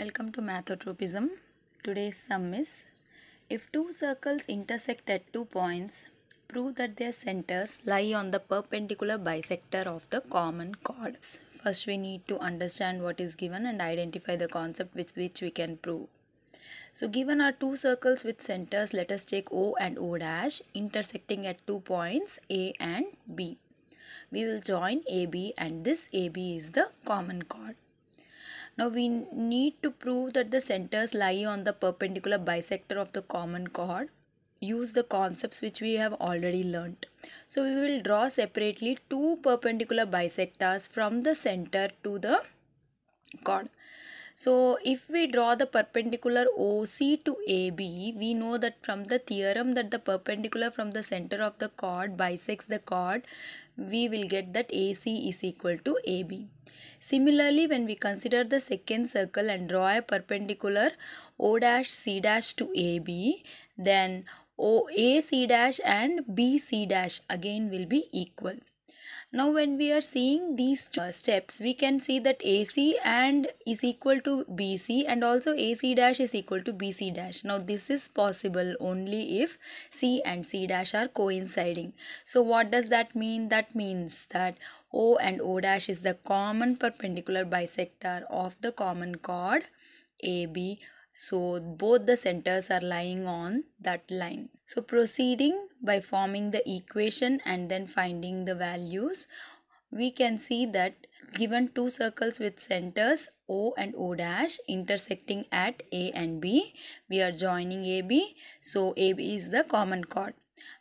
Welcome to Mathotropism. Today's sum is If two circles intersect at two points, prove that their centers lie on the perpendicular bisector of the common chords. First, we need to understand what is given and identify the concept with which we can prove. So, given are two circles with centers, let us take O and O dash intersecting at two points A and B. We will join AB and this AB is the common chord. Now we need to prove that the centers lie on the perpendicular bisector of the common chord. Use the concepts which we have already learnt. So we will draw separately two perpendicular bisectors from the center to the chord. So if we draw the perpendicular OC to AB, we know that from the theorem that the perpendicular from the center of the chord bisects the chord, we will get that AC is equal to AB. Similarly, when we consider the second circle and draw a perpendicular O dash C dash to AB, then OAC dash and BC dash again will be equal. Now when we are seeing these steps, we can see that AC and is equal to BC and also AC dash is equal to BC dash. Now this is possible only if C and C dash are coinciding. So what does that mean? That means that O and O dash is the common perpendicular bisector of the common chord AB so both the centers are lying on that line. So proceeding by forming the equation and then finding the values, we can see that given two circles with centers O and O dash intersecting at A and B, we are joining AB. So AB is the common chord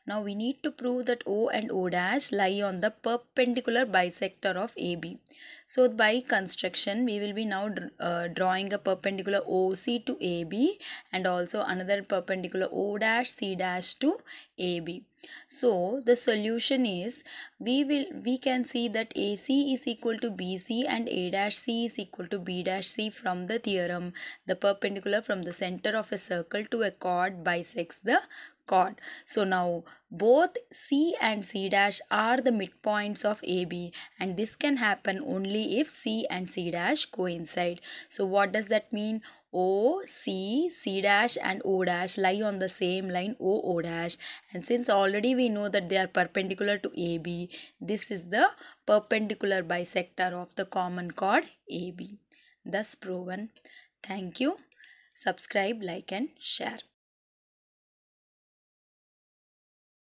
now we need to prove that O and O dash lie on the perpendicular bisector of AB. So by construction we will be now uh, drawing a perpendicular OC to AB and also another perpendicular O dash C dash to AB. So the solution is we will we can see that AC is equal to BC and A dash C is equal to B dash C from the theorem. The perpendicular from the center of a circle to a chord bisects the chord. So now both C and C dash are the midpoints of AB and this can happen only if C and C dash coincide. So what does that mean? O, C, C dash and O dash lie on the same line O, O dash and since already we know that they are perpendicular to AB, this is the perpendicular bisector of the common chord AB. Thus proven. Thank you. Subscribe, like and share.